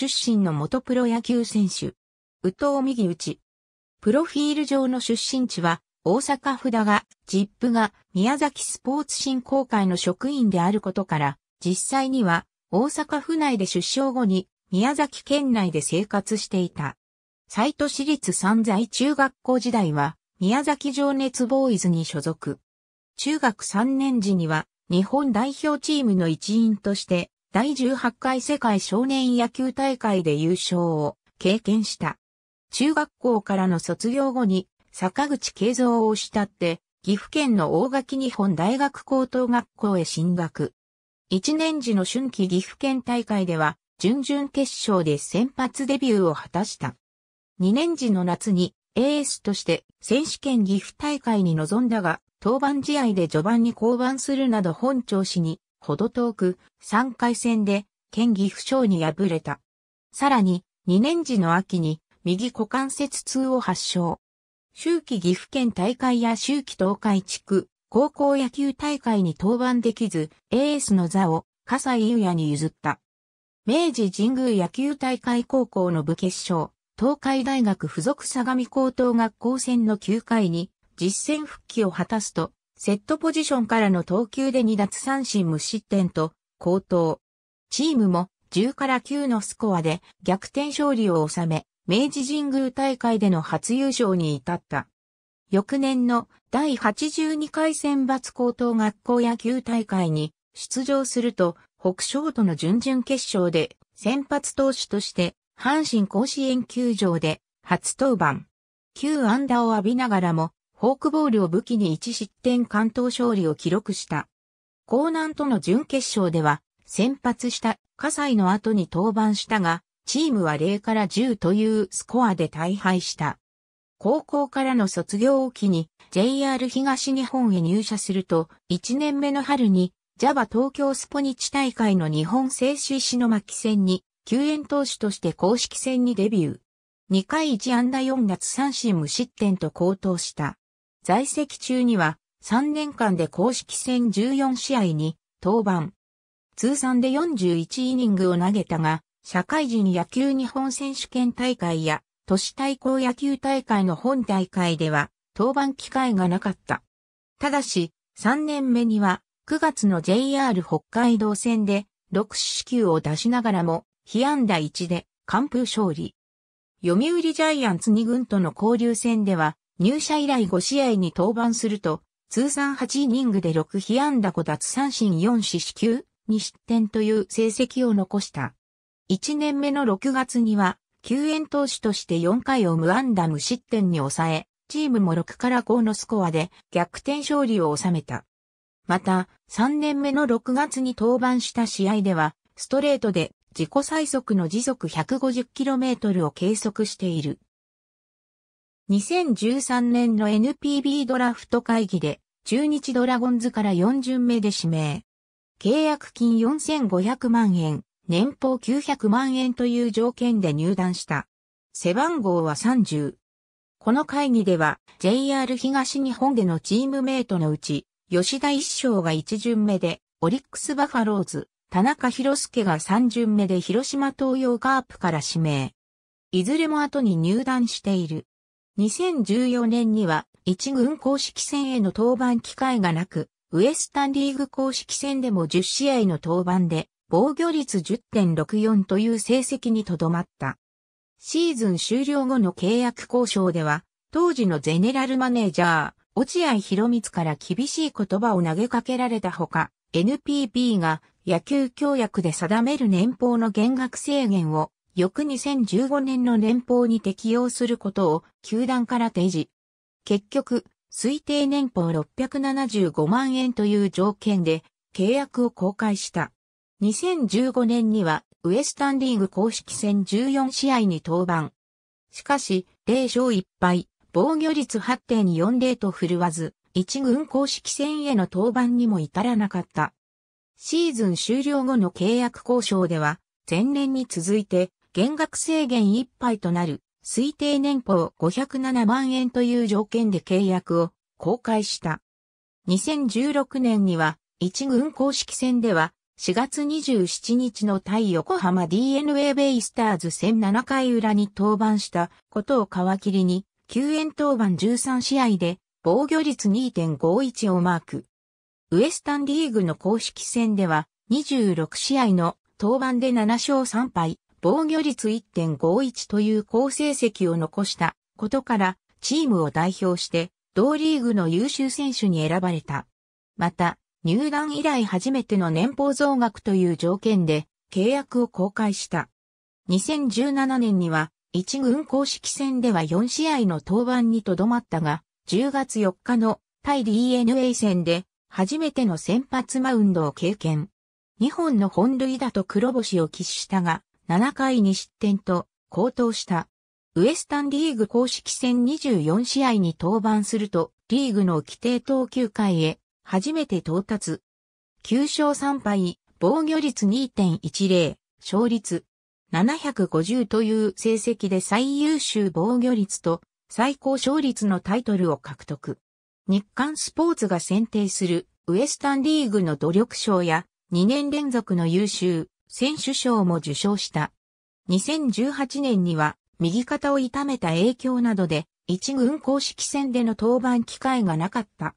出身の元プロ野球選手。宇藤右ち。プロフィール上の出身地は、大阪府だが、ジップが宮崎スポーツ振興会の職員であることから、実際には大阪府内で出生後に宮崎県内で生活していた。西都市立三在中学校時代は宮崎情熱ボーイズに所属。中学3年時には日本代表チームの一員として第18回世界少年野球大会で優勝を経験した。中学校からの卒業後に坂口慶三を慕って岐阜県の大垣日本大学高等学校へ進学。一年時の春季岐阜県大会では準々決勝で先発デビューを果たした。二年時の夏にエースとして選手権岐阜大会に臨んだが、登板試合で序盤に降板するなど本調子にほど遠く、3回戦で、県岐阜賞に敗れた。さらに、2年時の秋に、右股関節痛を発症。秋季岐阜県大会や秋季東海地区、高校野球大会に登板できず、エースの座を、笠井優也に譲った。明治神宮野球大会高校の部決勝、東海大学附属相模高等学校戦の9回に、実戦復帰を果たすと、セットポジションからの投球で2奪三振無失点と、高騰。チームも10から9のスコアで逆転勝利を収め、明治神宮大会での初優勝に至った。翌年の第82回選抜高等学校野球大会に出場すると、北昇との準々決勝で先発投手として阪神甲子園球場で初登板。9安打を浴びながらもフォークボールを武器に1失点関東勝利を記録した。高南との準決勝では、先発した葛西の後に登板したが、チームは0から10というスコアで大敗した。高校からの卒業を機に JR 東日本へ入社すると、1年目の春にジャバ東京スポニチ大会の日本製紙石巻戦に、救援投手として公式戦にデビュー。2回1安打4奪三振無失点と高騰した。在籍中には3年間で公式戦14試合に登板。通算で41イニングを投げたが、社会人野球日本選手権大会や都市対抗野球大会の本大会では登板機会がなかった。ただし、3年目には9月の JR 北海道戦で6四球を出しながらも被安打1で完封勝利。読売ジャイアンツ2軍との交流戦では入社以来5試合に登板すると、通算8イニングで6被安打5奪三振4四死球、2失点という成績を残した。1年目の6月には、救援投手として4回を無安打無失点に抑え、チームも6から5のスコアで逆転勝利を収めた。また、3年目の6月に登板した試合では、ストレートで自己最速の時速 150km を計測している。2013年の NPB ドラフト会議で、中日ドラゴンズから4巡目で指名。契約金4500万円、年俸900万円という条件で入団した。背番号は30。この会議では JR 東日本でのチームメイトのうち、吉田一生が1巡目で、オリックスバファローズ、田中博介が3巡目で広島東洋カープから指名。いずれも後に入団している。2014年には1軍公式戦への登板機会がなく、ウエスタンリーグ公式戦でも10試合の登板で、防御率10.64という成績にとどまった。シーズン終了後の契約交渉では、当時のゼネラルマネージャー、落合博光から厳しい言葉を投げかけられたほか、NPB が野球協約で定める年俸の減額制限を翌2015年の年俸に適用することを球団から提示。結局、推定年俸675万円という条件で契約を公開した。2015年にはウエスタンリーグ公式戦14試合に登板。しかし、0勝1敗、防御率8.40と振るわず、一軍公式戦への登板にも至らなかった。シーズン終了後の契約交渉では、前年に続いて減額制限いっぱいとなる推定年俸507万円という条件で契約を公開した。2016年には一軍公式戦では4月27日の対横浜 DNA ベイスターズ戦7回裏に登板したことを皮切りに救援登板13試合で防御率2.51をマーク。ウエスタンリーグの公式戦では26試合の登板で7勝3敗、防御率1.51という好成績を残したことから、チームを代表して、同リーグの優秀選手に選ばれた。また、入団以来初めての年俸増額という条件で、契約を公開した。2017年には、一軍公式戦では4試合の登板にとどまったが、10月4日の対 DNA 戦で、初めての先発マウンドを経験。2本の本塁打と黒星を喫したが、7回に失点と高騰した。ウエスタンリーグ公式戦24試合に登板すると、リーグの規定投球回へ初めて到達。9勝3敗、防御率2.10、勝率750という成績で最優秀防御率と最高勝率のタイトルを獲得。日刊スポーツが選定するウエスタンリーグの努力賞や2年連続の優秀選手賞も受賞した。2018年には右肩を痛めた影響などで一軍公式戦での登板機会がなかった。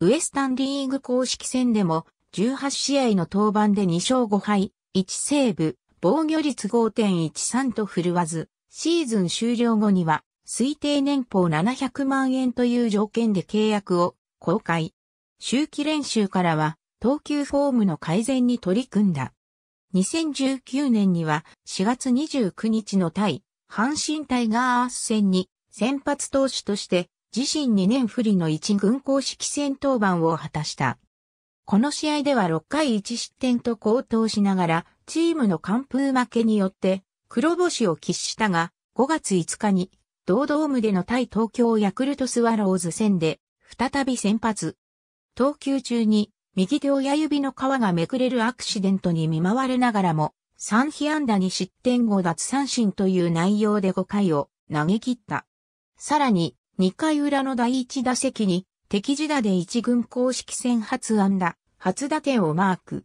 ウエスタンリーグ公式戦でも18試合の登板で2勝5敗、1セーブ、防御率5.13と振るわず、シーズン終了後には推定年俸700万円という条件で契約を公開。周期練習からは投球フォームの改善に取り組んだ。2019年には4月29日の対阪神タイガース戦に先発投手として自身2年不利の1軍公式戦登板を果たした。この試合では6回1失点と高騰しながらチームの完封負けによって黒星を喫したが5月5日に同ドームでの対東京ヤクルトスワローズ戦で再び先発。投球中に右手親指の皮がめくれるアクシデントに見舞われながらも、3被安打に失点後奪三振という内容で5回を投げ切った。さらに、2回裏の第1打席に、敵地打で1軍公式戦初安打、初打点をマーク。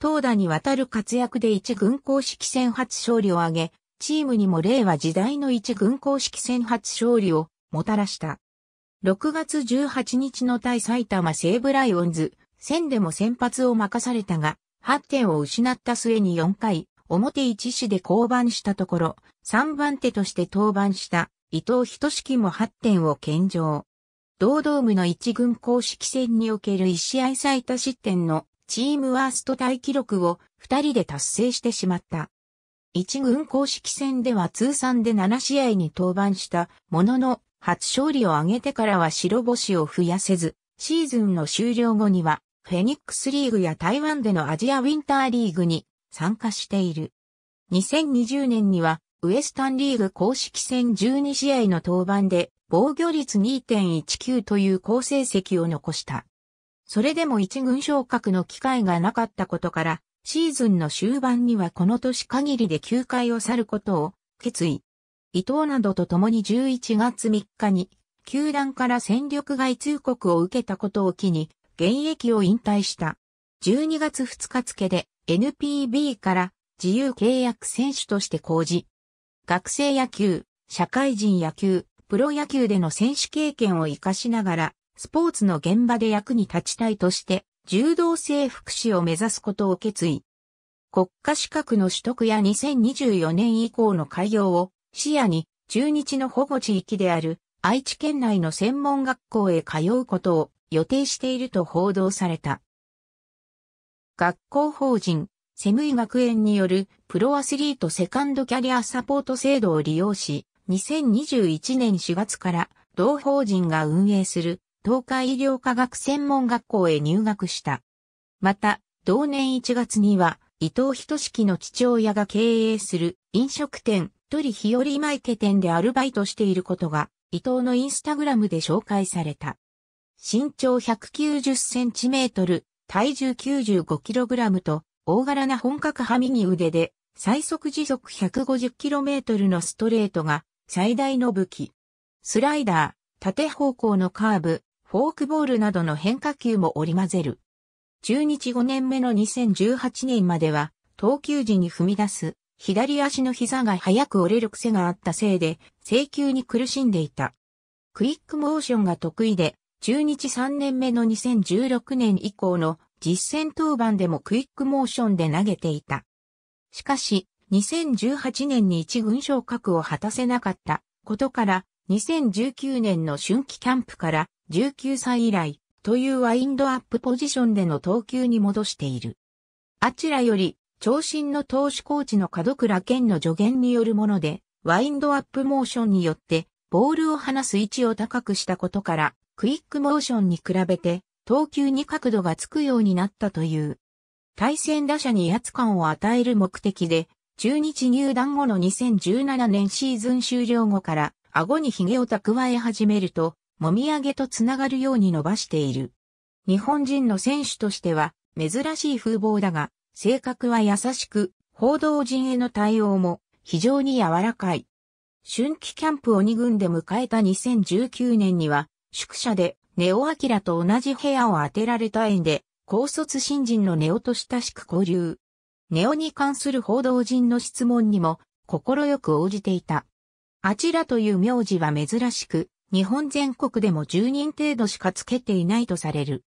投打にわたる活躍で1軍公式戦初勝利を挙げ、チームにも令和時代の1軍公式戦初勝利をもたらした。6月18日の対埼玉西武ライオンズ戦でも先発を任されたが、8点を失った末に4回、表1死で降板したところ、3番手として登板した伊藤仁式も8点を献上。同ドームの1軍公式戦における1試合最多失点のチームワースト大記録を2人で達成してしまった。1軍公式戦では通算で7試合に登板したものの初勝利を挙げてからは白星を増やせず、シーズンの終了後にはフェニックスリーグや台湾でのアジアウィンターリーグに参加している。2020年には、ウエスタンリーグ公式戦12試合の登板で、防御率2.19という好成績を残した。それでも一軍昇格の機会がなかったことから、シーズンの終盤にはこの年限りで球界を去ることを決意。伊藤などと共に11月3日に、球団から戦力外通告を受けたことを機に、現役を引退した。12月2日付で NPB から自由契約選手として講じ、学生野球、社会人野球、プロ野球での選手経験を活かしながら、スポーツの現場で役に立ちたいとして、柔道整復師を目指すことを決意。国家資格の取得や2024年以降の開業を視野に中日の保護地域である愛知県内の専門学校へ通うことを予定していると報道された。学校法人、セムイ学園によるプロアスリートセカンドキャリアサポート制度を利用し、2021年4月から同法人が運営する東海医療科学専門学校へ入学した。また、同年1月には、伊藤仁式の父親が経営する飲食店、鳥日和イ家店でアルバイトしていることが、伊藤のインスタグラムで紹介された。身長190センチメートル、体重95キログラムと、大柄な本格派右腕で、最速時速150キロメートルのストレートが、最大の武器。スライダー、縦方向のカーブ、フォークボールなどの変化球も織り交ぜる。中日5年目の2018年までは、投球時に踏み出す、左足の膝が早く折れる癖があったせいで、制球に苦しんでいた。クイックモーションが得意で、中日3年目の2016年以降の実戦登板でもクイックモーションで投げていた。しかし、2018年に一軍昇格を果たせなかったことから、2019年の春季キャンプから19歳以来というワインドアップポジションでの投球に戻している。あちらより、長身の投手コーチの門倉健の助言によるもので、ワインドアップモーションによって、ボールを離す位置を高くしたことから、クイックモーションに比べて投球に角度がつくようになったという。対戦打者に威圧感を与える目的で、中日入団後の2017年シーズン終了後から顎に髭を蓄え始めると、もみあげとつながるように伸ばしている。日本人の選手としては珍しい風貌だが、性格は優しく、報道陣への対応も非常に柔らかい。春季キャンプを2軍で迎えた2019年には、宿舎でネオ・アキラと同じ部屋を当てられた縁で、高卒新人のネオと親しく交流。ネオに関する報道陣の質問にも、快く応じていた。アチラという名字は珍しく、日本全国でも10人程度しかつけていないとされる。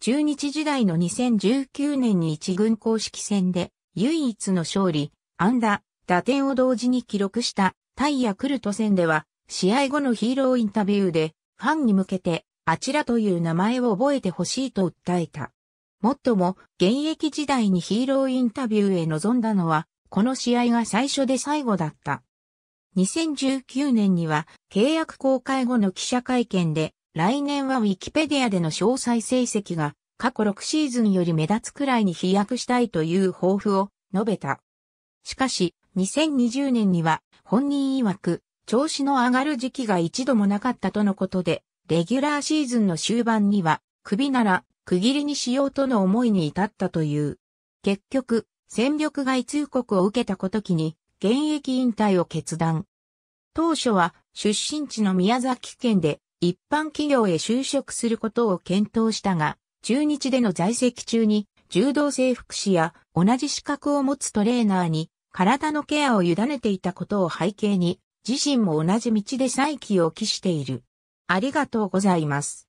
中日時代の2019年に一軍公式戦で、唯一の勝利、安打、打点を同時に記録した、タイヤクルト戦では、試合後のヒーローインタビューで、ファンに向けて、あちらという名前を覚えてほしいと訴えた。もっとも、現役時代にヒーローインタビューへ臨んだのは、この試合が最初で最後だった。2019年には、契約公開後の記者会見で、来年はウィキペディアでの詳細成績が、過去6シーズンより目立つくらいに飛躍したいという抱負を述べた。しかし、2020年には、本人曰く、調子の上がる時期が一度もなかったとのことで、レギュラーシーズンの終盤には、首なら区切りにしようとの思いに至ったという。結局、戦力外通告を受けたこと期に、現役引退を決断。当初は、出身地の宮崎県で、一般企業へ就職することを検討したが、中日での在籍中に、柔道整復師や同じ資格を持つトレーナーに、体のケアを委ねていたことを背景に、自身も同じ道で再起を期している。ありがとうございます。